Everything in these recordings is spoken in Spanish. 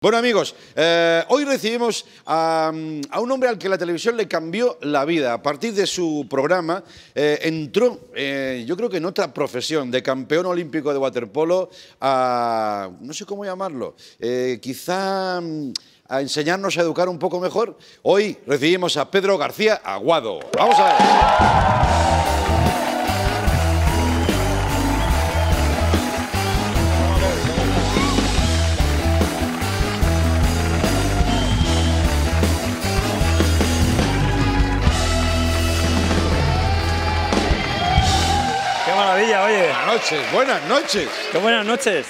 Bueno amigos, eh, hoy recibimos a, un hombre al que la televisión le cambió la vida. A partir de su programa eh, entró, eh, yo creo que en otra profesión, de campeón olímpico de waterpolo a, no sé cómo llamarlo, quizá mm, a enseñarnos a educar un poco mejor. Hoy recibimos a Pedro García Aguado. Vamos a ver. noches, buenas noches. Qué buenas noches.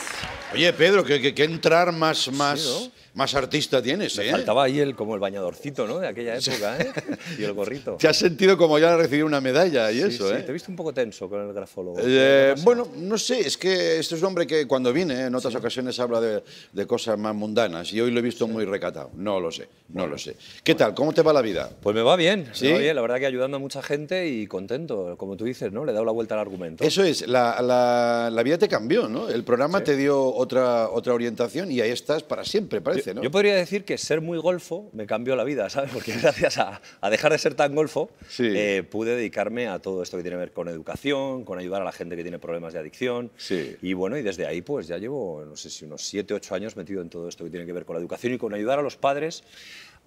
Oye, Pedro, que, que, que entrar más, más. Más artista tienes, Me ¿eh? Faltaba ahí como el bañadorcito, ¿no? De aquella época, ¿eh? Y el gorrito. Te has sentido como ya recibir una medalla y eso, sí. ¿eh? Te he visto un poco tenso con el grafólogo. bueno, no sé, es que este es un hombre que cuando viene, en otras ocasiones habla de, cosas más mundanas y hoy lo he visto muy recatado. No lo sé, no lo sé. ¿Qué tal? ¿Cómo te va la vida? Pues me va bien, ¿Sí? bien. La verdad que ayudando a mucha gente y contento, como tú dices, ¿no? Le he dado la vuelta al argumento. Eso es, la, vida te cambió, ¿no? El programa te dio otra, otra orientación y ahí estás para siempre, parece. Yo podría decir que ser muy golfo me cambió la vida, ¿sabes? Porque gracias a, dejar de ser tan golfo, eh, pude dedicarme a todo esto que tiene que ver con educación, con ayudar a la gente que tiene problemas de adicción. Y bueno, y desde ahí pues ya llevo, no sé si unos 7, 8 años metido en todo esto que tiene que ver con la educación y con ayudar a los padres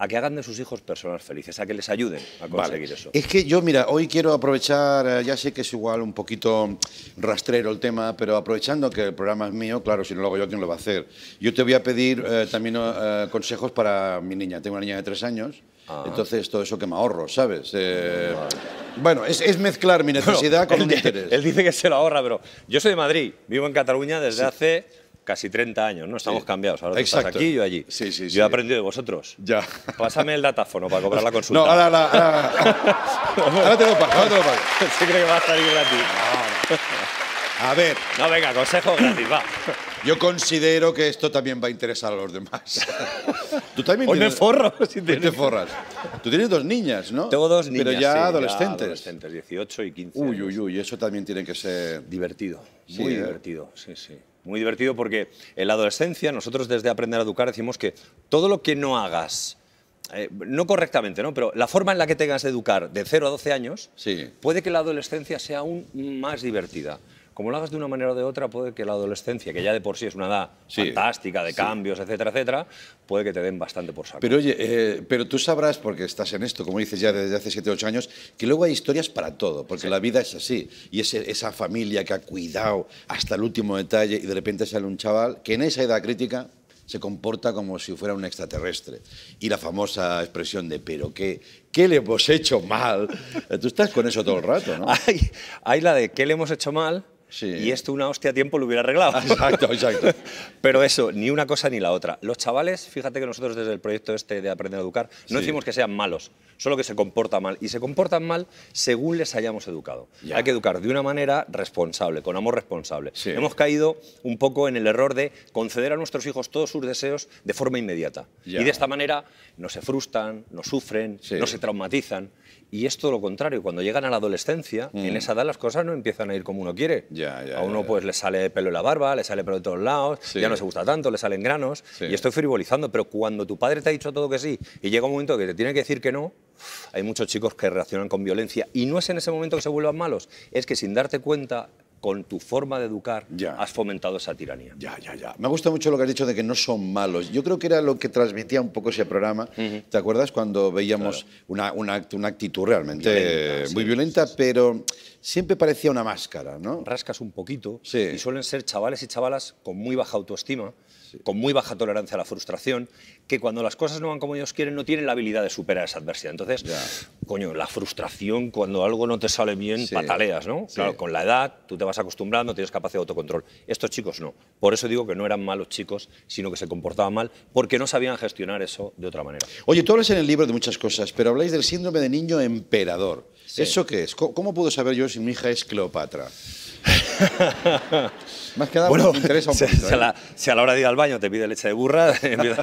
a que hagan de sus hijos personas felices, a que les ayuden a conseguir eso. Es que yo, mira, hoy quiero aprovechar, eh, ya sé que es igual un poquito rastrero el tema, pero aprovechando que el programa es mío, claro, si no lo hago yo, ¿quién lo va a hacer? Yo te voy a pedir eh, también eh, consejos para mi niña. Tengo una niña de tres años, ah. entonces todo eso que me ahorro, ¿sabes? Bueno, es, mezclar mi necesidad con un interés. Él dice que se lo ahorra, pero yo soy de Madrid, vivo en Cataluña desde hace casi 30 años, ¿no? Estamos cambiados. Ahora tú estás aquí y yo allí. Sí, sí, yo he aprendido de vosotros. Ya. Pásame el datáfono para cobrar la consulta. No, ahora, ahora, ahora, te lo pago, ahora te lo pago. que va a salir gratis. A ver. No, venga, consejo gratis, va. Yo considero que esto también va a interesar a los demás. Tú también Hoy tienes... me forro. Si te forras. Tú tienes dos niñas, ¿no? Tengo dos niñas, Pero ya adolescentes. adolescentes, 18 y 15 Uy, uy, uy, eso también tiene que ser... Divertido, muy ¿eh? divertido, sí, sí muy divertido porque en la adolescencia nosotros desde Aprender a Educar decimos que todo lo que no hagas, eh, no correctamente, ¿no? pero la forma en la que tengas de educar de 0 a 12 años, sí. puede que la adolescencia sea aún más divertida como lo hagas de una manera o de otra, puede que la adolescencia, que ya de por sí es una edad fantástica, de cambios, etcétera, etcétera, puede que te den bastante por saco. Pero oye, eh, pero tú sabrás, porque estás en esto, como dices ya desde hace 7 o 8 años, que luego hay historias para todo, porque la vida es así. Y esa familia que ha cuidado hasta el último detalle y de repente sale un chaval que en esa edad crítica se comporta como si fuera un extraterrestre. Y la famosa expresión de, pero qué, ¿qué le hemos hecho mal? Eh, tú estás con eso todo el rato, ¿no? hay la de, ¿qué le hemos hecho mal? Y esto una hostia a tiempo lo hubiera arreglado. Exacto, exacto. Pero eso, ni una cosa ni la otra. Los chavales, fíjate que nosotros desde el proyecto este de Aprender a Educar, no decimos que sean malos, solo que se comportan mal. Y se comportan mal según les hayamos educado. Hay que educar de una manera responsable, con amor responsable. Hemos caído un poco en el error de conceder a nuestros hijos todos sus deseos de forma inmediata. Y de esta manera no se frustran, no sufren, no se traumatizan. Y es todo lo contrario. Cuando llegan a la adolescencia, mm. en esa edad las cosas no empiezan a ir como uno quiere a uno pues le sale pelo en la barba, le sale pelo de todos lados, ya no se gusta tanto, le salen granos. Y estoy frivolizando, pero cuando tu padre te ha dicho todo que sí y llega un momento que te tiene que decir que no, hay muchos chicos que reaccionan con violencia. Y no es en ese momento que se vuelvan malos, es que sin darte cuenta con tu forma de educar has fomentado esa tiranía. Ya, ya, ya. Me gusta mucho lo que has dicho de que no son malos. Yo creo que era lo que transmitía un poco ese programa. ¿Te acuerdas cuando veíamos una, actitud realmente muy violenta, pero siempre parecía una máscara, ¿no? Rascas un poquito y suelen ser chavales y chavalas con muy baja autoestima, con muy baja tolerancia a la frustración, que cuando las cosas no van como ellos quieren no tienen la habilidad de superar esa adversidad. Entonces, coño, la frustración cuando algo no te sale bien, pataleas, ¿no? Claro, con la edad tú te vas acostumbrando, tienes capacidad de autocontrol. Estos chicos no. Por eso digo que no eran malos chicos, sino que se comportaban mal porque no sabían gestionar eso de otra manera. Oye, tú hablas en el libro de muchas cosas, pero habláis del síndrome de niño emperador. ¿Eso qué es? ¿Cómo, puedo saber yo si mi hija es Cleopatra? Más que nada, ¿eh? Si, a la, hora de ir al baño te pide leche de burra, eh,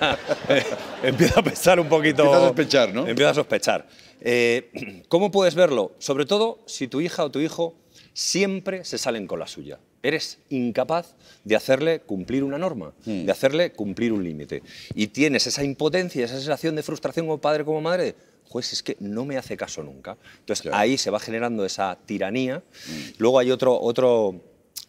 empieza, a pensar un poquito. Empieza a sospechar, ¿no? Empieza a sospechar. Eh, ¿Cómo puedes verlo? Sobre todo si tu hija o tu hijo siempre se salen con la suya. Eres incapaz de hacerle cumplir una norma, hmm. de hacerle cumplir un límite. Y tienes esa impotencia, esa sensación de frustración como padre, como madre, juez, es que no me hace caso nunca. Entonces ahí se va generando esa tiranía. Mm. Luego hay otro, otro,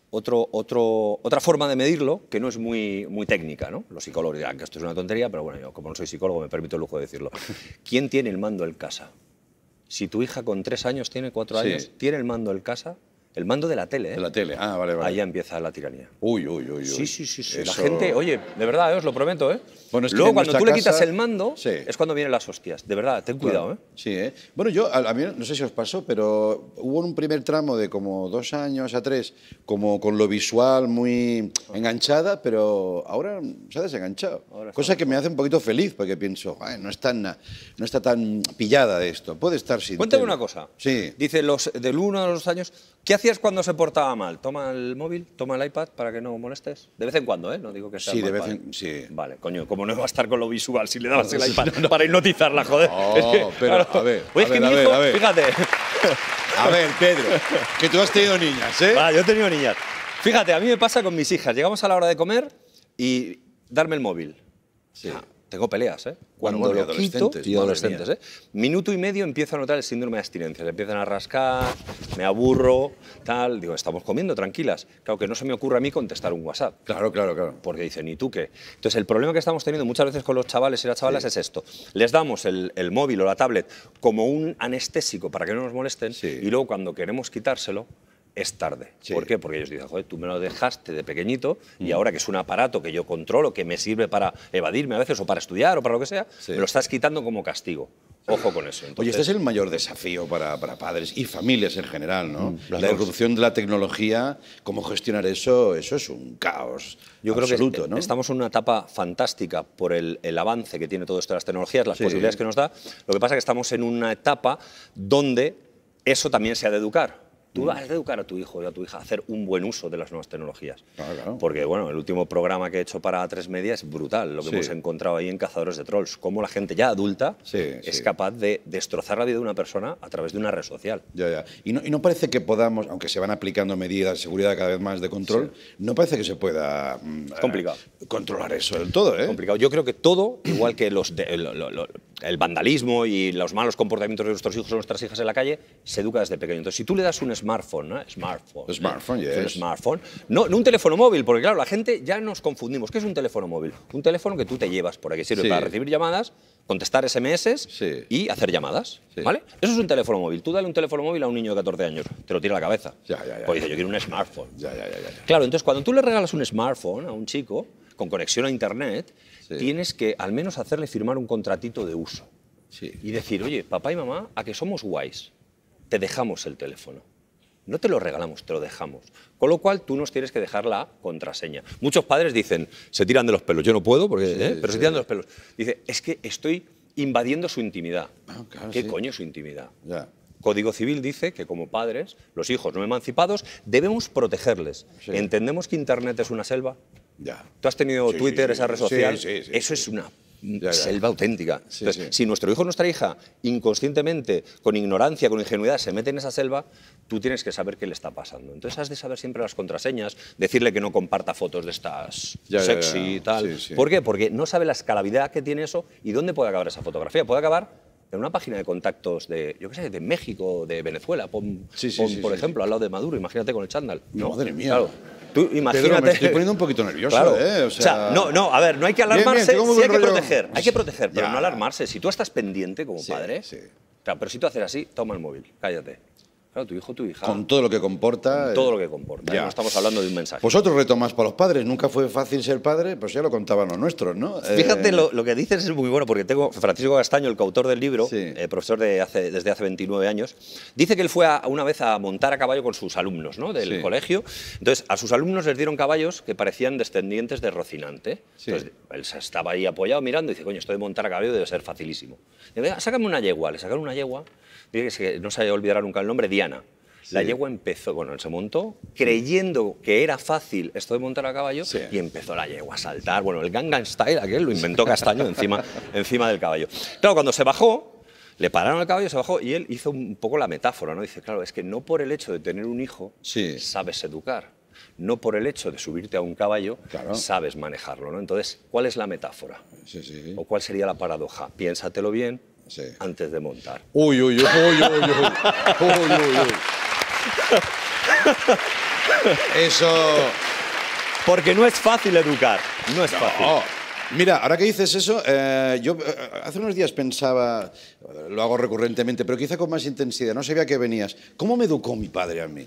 otro, otro, otra forma de medirlo que no es muy, muy técnica, ¿no? Los psicólogos dirán que esto es una tontería, pero bueno, yo como no soy psicólogo me permito el lujo de decirlo. ¿Quién tiene el mando en casa? Si tu hija con tres años tiene cuatro años, tiene el mando en casa, el mando de la tele. De ¿eh? la tele, ah, vale, vale. Ahí empieza la tiranía. Uy, uy, uy. uy. Sí, sí, sí. sí. La gente, oye, de verdad, eh, os lo prometo, ¿eh? Bueno, Luego, cuando tú le quitas el mando, es cuando vienen las hostias. De verdad, ten cuidado, ¿eh? Sí, ¿eh? Bueno, yo, a, mí, no sé si os pasó, pero hubo un primer tramo de como dos años a tres, como con lo visual muy enganchada, pero ahora se ha desenganchado. Cosa que me hace un poquito feliz, porque pienso, no, es tan, no está tan pillada de esto. Puede estar sin. Cuéntame una cosa. Sí. Dice, los, del uno a los años ¿Qué hacías cuando se portaba mal? ¿Toma el móvil? ¿Toma el iPad para que no molestes? De vez en cuando, ¿eh? No digo que sea Sí, de vez en... cuando. Sí. Vale, coño, como no va a estar con lo visual si le dabas el iPad para hipnotizarla, joder. No, pero a ver, Oye, a que mi hijo, fíjate. A ver, Pedro, que tú has tenido niñas, ¿eh? Vale, yo he tenido niñas. Fíjate, a mí me pasa con mis hijas. Llegamos a la hora de comer y darme el móvil. Sí tengo peleas, ¿eh? Cuando lo quito, adolescentes, ¿eh? Minuto y medio empiezo a notar el síndrome de abstinencia. empiezan a rascar, me aburro, tal. Digo, estamos comiendo, tranquilas. Claro que no se me ocurre a mí contestar un WhatsApp. Claro, claro, claro. Porque dicen, ni tú qué? Entonces, el problema que estamos teniendo muchas veces con los chavales y las chavalas es esto. Les damos el, móvil o la tablet como un anestésico para que no nos molesten y luego cuando queremos quitárselo, es tarde. ¿Por qué? Porque ellos dicen, joder, tú me lo dejaste de pequeñito y mm. ahora que es un aparato que yo controlo, que me sirve para evadirme a veces o para estudiar o para lo que sea, me lo estás quitando como castigo. Ojo con eso. Oye, este es el mayor desafío para, padres y familias en general, ¿no? Mm, la evolución de la tecnología, cómo gestionar eso, eso es un caos Yo creo que estamos en una etapa fantástica por el, avance que tiene todo esto de las tecnologías, las posibilidades que nos da. Lo que pasa es que estamos en una etapa donde eso también se ha de educar. Tú vas mm. a educar a tu hijo y a tu hija a hacer un buen uso de las nuevas tecnologías. Porque, bueno, el último programa que he hecho para tres 3 Media es brutal, lo que hemos encontrado ahí en Cazadores de Trolls. Cómo la gente ya adulta es capaz de destrozar la vida de una persona a través de una red social. Y no, y no parece que podamos, aunque se van aplicando medidas de seguridad cada vez más de control, no parece que se pueda mm, eh, controlar eso del todo. ¿eh? complicado. Yo creo que todo, igual que los el, el vandalismo y los malos comportamientos de nuestros hijos o nuestras hijas en la calle, se educa desde pequeño. Entonces, si tú le das un smartphone, ¿no? Smartphone. Smartphone, yes. un smartphone. No, un teléfono móvil, porque claro, la gente ya nos confundimos. ¿Qué es un teléfono móvil? Un teléfono que tú te llevas por aquí, sirve para recibir llamadas, contestar SMS y hacer llamadas, ¿vale? Eso es un teléfono móvil. Tú dale un teléfono móvil a un niño de 14 años, te lo tira a la cabeza. Ya, ya, ya. Pues dice, yo quiero un smartphone. Ya, ya, ya, Claro, entonces cuando tú le regalas un smartphone a un chico con conexión a internet, tienes que al menos hacerle firmar un contratito de uso. y decir, oye, papá y mamá, a que somos guays, te dejamos el teléfono. No te lo regalamos, te lo dejamos. Con lo cual tú nos tienes que dejar la contraseña. Muchos padres dicen, se tiran de los pelos. Yo no puedo, porque, ¿eh? pero se tiran de los pelos. Dice, es que estoy invadiendo su intimidad. Ah, ¿Qué coño es su intimidad? Código Civil dice que como padres, los hijos no emancipados, debemos protegerles. ¿Entendemos que Internet es una selva? Ya. ¿Tú has tenido Twitter, esa red social? Eso es una selva auténtica. Si nuestro hijo o nuestra hija inconscientemente, con ignorancia, con ingenuidad, se mete en esa selva, tú tienes que saber qué le está pasando. Entonces has de saber siempre las contraseñas, decirle que no comparta fotos de estas sexy y tal. ¿Por qué? Porque no sabe la escalabilidad que tiene eso y dónde puede acabar esa fotografía. Puede acabar en una página de contactos de, yo qué de México, de Venezuela, pon, por ejemplo, al lado de Maduro, imagínate con el chándal. No, madre mía imagínate. estoy poniendo un poquito nervioso, ¿eh? no, no, a ver, no hay que alarmarse, sí hay que proteger. Hay que proteger, pero no alarmarse. Si tú estás pendiente como padre, sí. pero si tú haces así, toma el móvil, cállate tu hijo, tu hija. Con todo lo que comporta. Con todo lo que eh, comporta. ¿eh? Ya. No estamos hablando de un mensaje. Pues otro reto más para los padres. Nunca fue fácil ser padre, pues ya lo contaban los nuestros, ¿no? Eh, Fíjate, lo, que dices es muy bueno, porque tengo Francisco Castaño, el coautor del libro, profesor de hace, desde hace 29 años, dice que él fue a, una vez a montar a caballo con sus alumnos ¿no? del colegio. Entonces, a sus alumnos les dieron caballos que parecían descendientes de Rocinante. Entonces, él estaba ahí apoyado mirando y dice, coño, esto de montar a caballo debe ser facilísimo. Y sácame una yegua. Le sacaron una yegua que se, no se olvidará nunca el nombre, Diana. La yegua empezó, bueno, se montó creyendo que era fácil esto de montar a caballo y empezó la yegua a saltar. Bueno, el Gangnam Style aquel lo inventó Castaño encima, encima del caballo. Claro, cuando se bajó, le pararon al caballo, se bajó y él hizo un poco la metáfora, ¿no? Dice, claro, es que no por el hecho de tener un hijo sabes educar, no por el hecho de subirte a un caballo sabes manejarlo, ¿no? Entonces, ¿cuál es la metáfora? ¿O cuál sería la paradoja? Piénsatelo bien, antes de montar. Uy, uy, uy, uy, uy, uy, Eso. Porque no es fácil educar, no es fácil. Mira, ahora que dices eso, eh, yo eh, hace unos días pensaba, lo hago recurrentemente, pero quizá con más intensidad, no sabía que venías. ¿Cómo me educó mi padre a mí?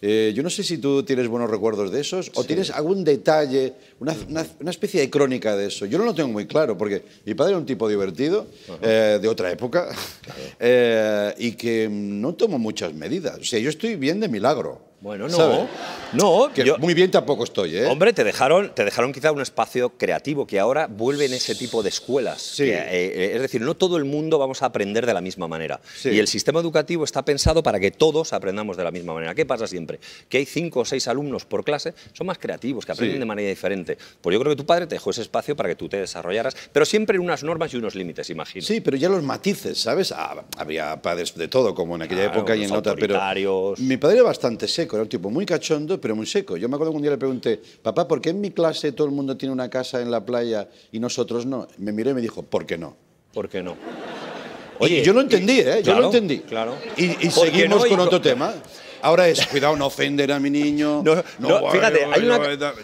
Eh, yo no sé si tú tienes buenos recuerdos de esos o tienes algún detalle, una, especie de crónica de eso. Yo no lo tengo muy claro porque mi padre era un tipo divertido, eh, de otra época, eh, y que no tomó muchas medidas. O sea, yo estoy bien de milagro. Bueno, no. No, que yo, muy bien tampoco estoy, ¿eh? Hombre, te dejaron, te dejaron quizá un espacio creativo que ahora vuelve en ese tipo de escuelas. Eh, es decir, no todo el mundo vamos a aprender de la misma manera. Y el sistema educativo está pensado para que todos aprendamos de la misma manera. ¿Qué pasa siempre? Que hay cinco o seis alumnos por clase, son más creativos, que aprenden de manera diferente. Pues yo creo que tu padre te dejó ese espacio para que tú te desarrollaras, pero siempre en unas normas y unos límites, imagino. Sí, pero ya los matices, ¿sabes? Ah, habría había padres de todo, como en aquella época y en otra, pero mi padre era bastante seco era un tipo muy cachondo, pero muy seco. Yo me acuerdo que un día le pregunté, papá, ¿por qué en mi clase todo el mundo tiene una casa en la playa y nosotros no? Me miró y me dijo, ¿por qué no? ¿Por qué no? Oye, yo lo entendí, ¿eh? yo lo entendí. Claro. Y, seguimos con otro tema. Ahora es, cuidado, no ofender a mi niño. No, fíjate,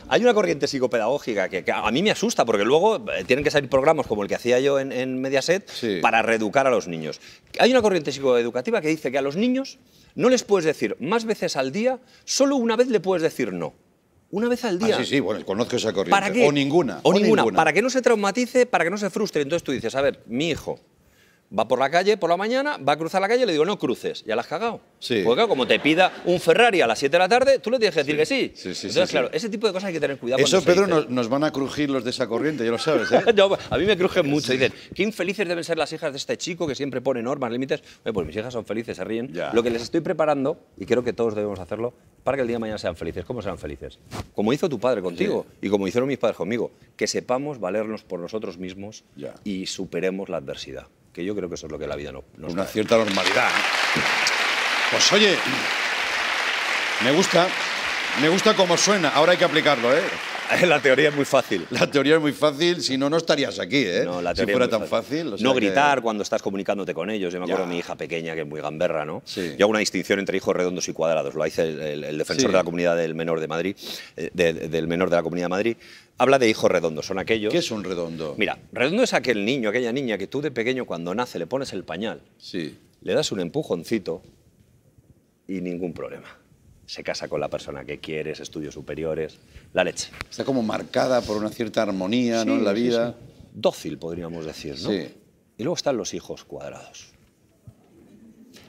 hay una, corriente psicopedagógica que, a mí me asusta, porque luego eh, tienen que salir programas como el que hacía yo en, Mediaset para reeducar a los niños. Hay una corriente psicoeducativa que dice que a los niños no les puedes decir más veces al día, solo una vez le puedes decir no. Una vez al ah, día. sí, sí, bueno, conozco esa corriente. ¿Para qué? O ninguna. O, ninguna. Para que no se traumatice, para que no se frustre. Entonces tú dices, a ver, mi hijo, va por la calle por la mañana, va a cruzar la calle y le digo, no cruces, ya la has cagado. Sí. Porque claro, como te pida un Ferrari a las 7 de la tarde, tú le tienes que decir sí. que sí. Entonces, claro, ese tipo de cosas hay que tener cuidado. Eso, Pedro, nos, van a crujir los de esa corriente, ya lo sabes. ¿eh? Pues, a mí me crujen mucho. Dicen, qué infelices deben ser las hijas de este chico que siempre pone normas, límites. pues mis hijas son felices, se ríen. Lo que les estoy preparando, y creo que todos debemos hacerlo, para que el día de mañana sean felices. ¿Cómo serán felices? Como hizo tu padre contigo y como hicieron mis padres conmigo. Que sepamos valernos por nosotros mismos y superemos la adversidad que yo creo que eso es lo que la vida no es. Una cierta normalidad. ¿eh? Pues oye, me gusta, me gusta como suena, ahora hay que aplicarlo, ¿eh? La teoría es muy fácil. La teoría es muy fácil, si no, no estarías aquí, ¿eh? No, la teoría si fuera tan fácil. no gritar cuando estás comunicándote con ellos. Yo me acuerdo de mi hija pequeña, que es muy gamberra, ¿no? Yo hago una distinción entre hijos redondos y cuadrados. Lo dice el, el, defensor de la comunidad del menor de Madrid, eh, del menor de la comunidad de Madrid. Habla de hijos redondos, son aquellos... ¿Qué es un redondo? Mira, redondo es aquel niño, aquella niña que tú de pequeño cuando nace le pones el pañal, sí. le das un empujoncito y ningún problema se casa con la persona que quieres, estudios superiores, la leche. Está como marcada por una cierta armonía ¿no? en la vida. Dócil, podríamos decir, ¿no? Y luego están los hijos cuadrados.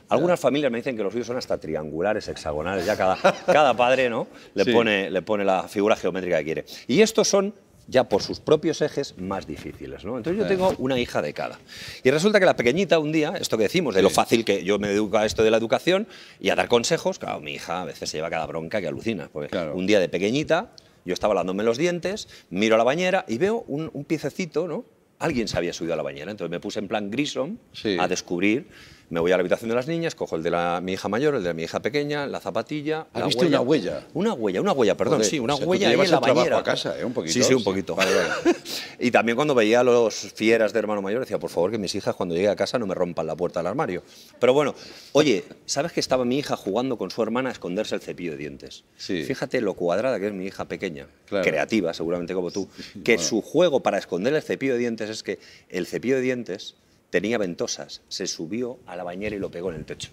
Algunas familias me dicen que los hijos son hasta triangulares, hexagonales, ya cada, cada padre ¿no? le, pone, le pone la figura geométrica que quiere. Y estos son ya por sus propios ejes más difíciles. ¿no? Entonces yo tengo una hija de cada. Y resulta que la pequeñita un día, esto que decimos, de lo fácil que yo me dedico a esto de la educación y a dar consejos, claro, mi hija a veces se lleva cada bronca que alucina, porque un día de pequeñita yo estaba lavándome los dientes, miro a la bañera y veo un, un piececito, ¿no? Alguien se había subido a la bañera, entonces me puse en plan Grisom a descubrir me voy a la habitación de las niñas, cojo el de la, mi hija mayor, el de mi hija pequeña, la zapatilla. ¿Has visto huella, una huella? Una huella, una huella, perdón, sí, una huella el trabajo a casa, ¿eh? Un poquito. Sí, sí, un poquito. y también cuando veía a los fieras de hermano mayor, decía, por favor, que mis hijas cuando llegue a casa no me rompan la puerta del armario. Pero bueno, oye, ¿sabes que estaba mi hija jugando con su hermana a esconderse el cepillo de dientes? Sí. Fíjate lo cuadrada que es mi hija pequeña, claro. creativa seguramente como tú, que su juego para esconder el cepillo de dientes es que el cepillo de dientes tenía ventosas, se subió a la bañera y lo pegó en el techo.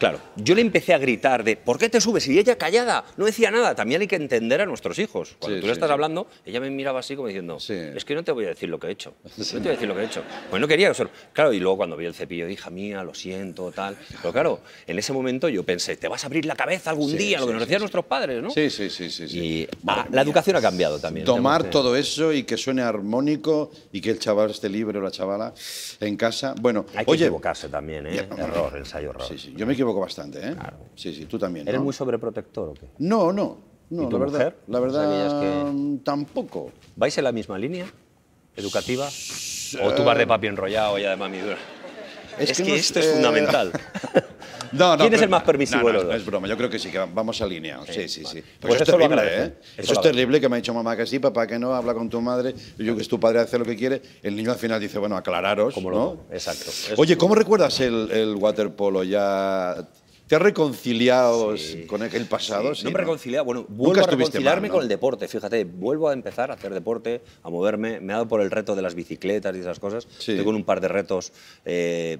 Claro. Yo le empecé a gritar de, ¿por qué te subes? Y ella callada, no decía nada. También hay que entender a nuestros hijos. Cuando tú le estás hablando, ella me miraba así como diciendo, es que no te voy a decir lo que he hecho. No te voy a decir lo que he hecho. Pues no quería. Claro, y luego cuando vi el cepillo, hija mía, lo siento, tal. Pero claro, en ese momento yo pensé, te vas a abrir la cabeza algún día, lo que nos decían nuestros padres, ¿no? Sí, sí, sí. sí, Y ah, la educación ha cambiado también. Tomar ¿eh? todo eso y que suene armónico y que el chaval esté libre o la chavala en casa. Bueno, hay que equivocarse también, ¿eh? Error, ensayo, error. Sí, sí. Tampoco bastante, ¿eh? Sí, sí, tú también. ¿Eres muy sobreprotector o qué? No, no. no la verdad, mujer? La verdad, que... tampoco. ¿Vais en la misma línea educativa? ¿O tú vas de eh, papi enrollado y de mamidura. Es, que, esto es fundamental. No, no, ¿Quién es el más permisivo no, es broma, yo creo que sí, que vamos alineados. Sí, sí, sí. Pues pues eso, es terrible, ¿eh? Eso, es terrible que me ha dicho mamá que sí, papá que no, habla con tu madre, yo que es tu padre, hace lo que quiere. El niño al final dice, bueno, aclararos. ¿no? exacto. Oye, ¿cómo recuerdas el, waterpolo ya? ¿Te has reconciliado con el pasado? no me he reconciliado. Bueno, vuelvo a reconciliarme con el deporte. Fíjate, vuelvo a empezar a hacer deporte, a moverme. Me he dado por el reto de las bicicletas y esas cosas. Tengo un par de retos eh,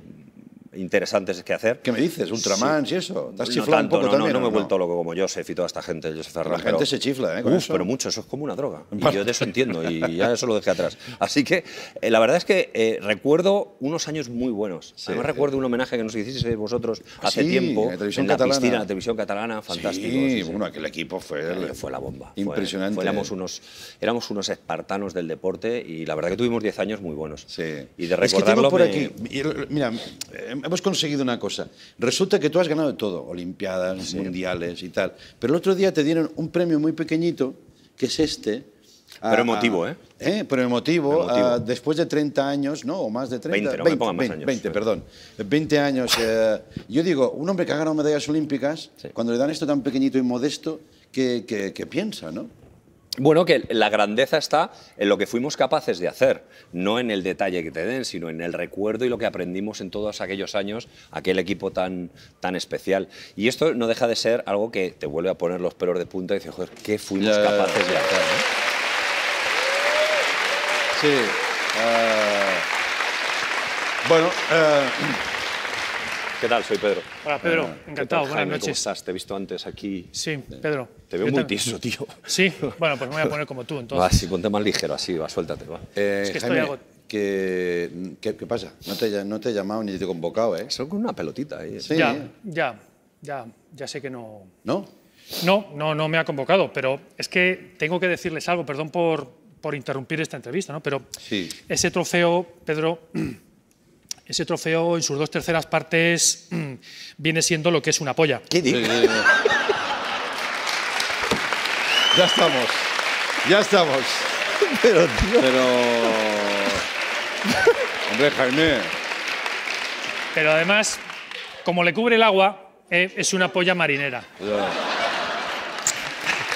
interesantes que hacer. ¿Qué me dices? ¿Ultramans y eso? ¿Te chiflado no un poco también? No, me he vuelto loco como Joseph y toda esta gente, La gente se chifla, ¿eh? eso. pero mucho, eso es como una droga. Y yo de eso entiendo y ya eso lo dejé atrás. Así que eh, la verdad es que eh, recuerdo unos años muy buenos. Además recuerdo un homenaje que nos hicisteis vosotros hace tiempo en la, televisión la catalana. televisión catalana, fantástico. Sí, bueno, el equipo fue... Eh, fue la bomba. Impresionante. éramos, unos, éramos unos espartanos del deporte y la verdad que tuvimos 10 años muy buenos. Sí. Y de recordarlo... que por aquí... Mira, hemos conseguido una cosa. Resulta que tú has ganado de todo, Olimpiadas, Mundiales y tal. Pero el otro día te dieron un premio muy pequeñito, que es este. Pero emotivo, ¿eh? ¿eh? Pero emotivo, después de 30 años, ¿no? O más de 30. 20, no me pongan más años. 20, perdón. 20 años. Eh, yo digo, un hombre que ha ganado medallas olímpicas, cuando le dan esto tan pequeñito y modesto, ¿qué, qué piensa, no? Bueno, que la grandeza está en lo que fuimos capaces de hacer, no en el detalle que te den, sino en el recuerdo y lo que aprendimos en todos aquellos años, aquel equipo tan, tan especial. Y esto no deja de ser algo que te vuelve a poner los pelos de punta y dices, joder, ¿qué fuimos capaces de hacer? Sí. Eh, bueno, eh, ¿Qué tal? Soy Pedro. Hola, Pedro. Eh, Encantado. Buenas noches. Te he visto antes aquí. Sí, Pedro. Te veo muy tieso, tío. Sí, bueno, pues me voy a poner como tú, entonces. Va, sí, ponte más ligero, así, va, suéltate, va. es que estoy algo... ¿qué, pasa? No te, he llamado ni te he convocado, ¿eh? Solo con una pelotita ahí. ¿eh? Ya, ya, ya, ya sé que no... ¿No? No, no, no me ha convocado, pero es que tengo que decirles algo, perdón por, por interrumpir esta entrevista, ¿no? Pero ese trofeo, Pedro... Ese trofeo en sus dos terceras partes mm, viene siendo lo que es una polla. ¿Qué ya estamos. Ya estamos. Pero, tío. Pero. Hombre, Jaime. Pero además, como le cubre el agua, eh, es una polla marinera.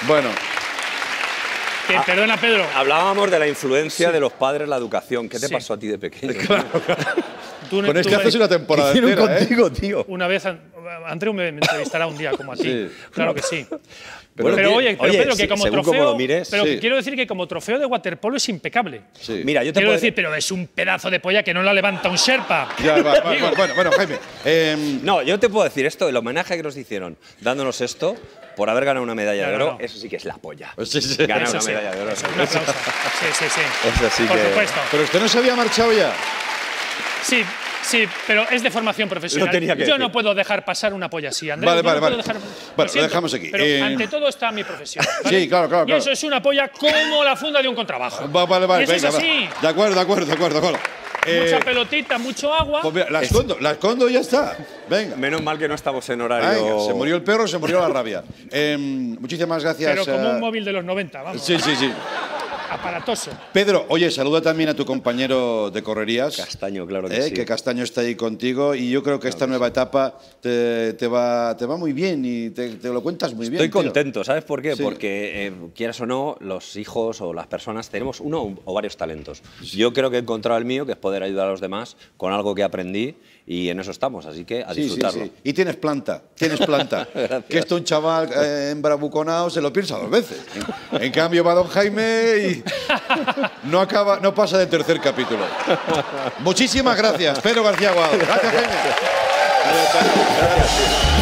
Bueno. Ah. perdona, Pedro. Hablábamos de la influencia de los padres en la educación. ¿Qué te pasó a ti de pequeño? Con haces una temporada ¿eh? contigo, tío? Una vez, Andreu me, entrevistará un día como a ti. Claro que sí. Pero, oye, pero Pedro, que como trofeo. pero quiero decir que como trofeo de waterpolo es impecable. Mira, yo te quiero decir, pero es un pedazo de polla que no la levanta un Sherpa. Ya, va, bueno, bueno, Jaime. Em, no, yo te puedo decir esto, el homenaje que nos hicieron dándonos esto por haber ganado una medalla de oro, eso sí que es la polla. Ganar una medalla de oro. sí, sí, sí. por supuesto. Pero usted no se había marchado ya. Sí, sí, pero es de formación profesional. yo no puedo dejar pasar una polla así, Andrés. Vale, vale, vale. Bueno, lo, dejamos aquí. Pero eh, ante todo está mi profesión. Sí, claro, claro, Y eso es una polla como la funda de un contrabajo. Vale, vale, vale, eso es así. De acuerdo, de acuerdo, de acuerdo, de Mucha eh, pelotita, mucho agua. Pues mira, la escondo, la escondo y ya está. Venga. Menos mal que no estamos en horario. se murió el perro, se murió la rabia. Em, muchísimas gracias. Pero como un eh, móvil de los 90, vamos. Sí, sí, sí. Pedro, oye, saluda también a tu compañero de correrías. Castaño, claro que eh, sí. Que Castaño está ahí contigo y yo creo que esta nueva etapa te, va, muy bien y te, lo cuentas muy bien. Estoy contento, ¿sabes por qué? Porque eh, quieras o no, los hijos o las personas tenemos uno o varios talentos. Yo creo que he encontrado el mío, que es poder ayudar a los demás con algo que aprendí y en eso estamos, así que a disfrutarlo. Y tienes planta, tienes planta. que esto un chaval en eh, se lo piensa dos veces. En, cambio va don Jaime y no, acaba, no pasa del tercer capítulo. Muchísimas gracias, Pedro García Guado. Gracias, Jaime.